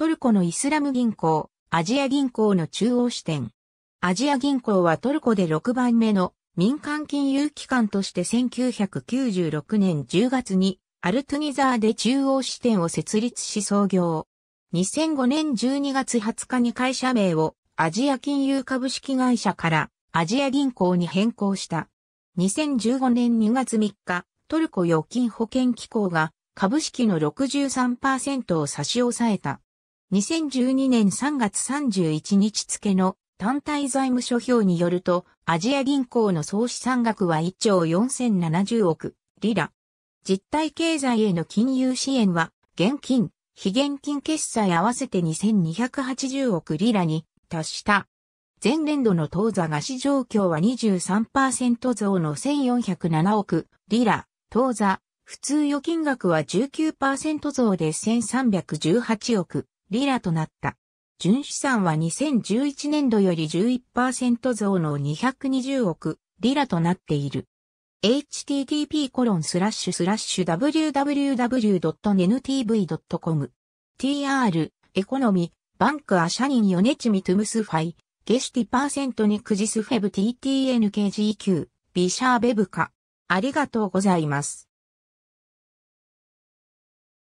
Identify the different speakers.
Speaker 1: トルコのイスラム銀行、アジア銀行の中央支店。アジア銀行はトル
Speaker 2: コで6番目の民間金融機関として1996年10月にアルトゥニザーで中央支店を設立し創業。2005年12月20日に会社名をアジア金融株式会社からアジア銀行に変更した。2015年2月3日、トルコ預金保険機構が株式の63%を差し押さえた。2012年3月31日付の単体財務諸表によると、アジア銀行の総資産額は1兆4070億リラ。実体経済への金融支援は、現金、非現金決済合わせて2280億リラに達した。前年度の当座貸し状況は23%増の1407億リラ、当座、普通預金額は19%増で1318億リラとなった。純資産は2011年度より11%増の220億リラとなっている。http://www.ntv.com tr エコノミバンクアシャニンヨネチミトゥムスファイゲシティパーセントニクジスフェブ
Speaker 1: TTNKGQ ビシャーベブカありがとうございます。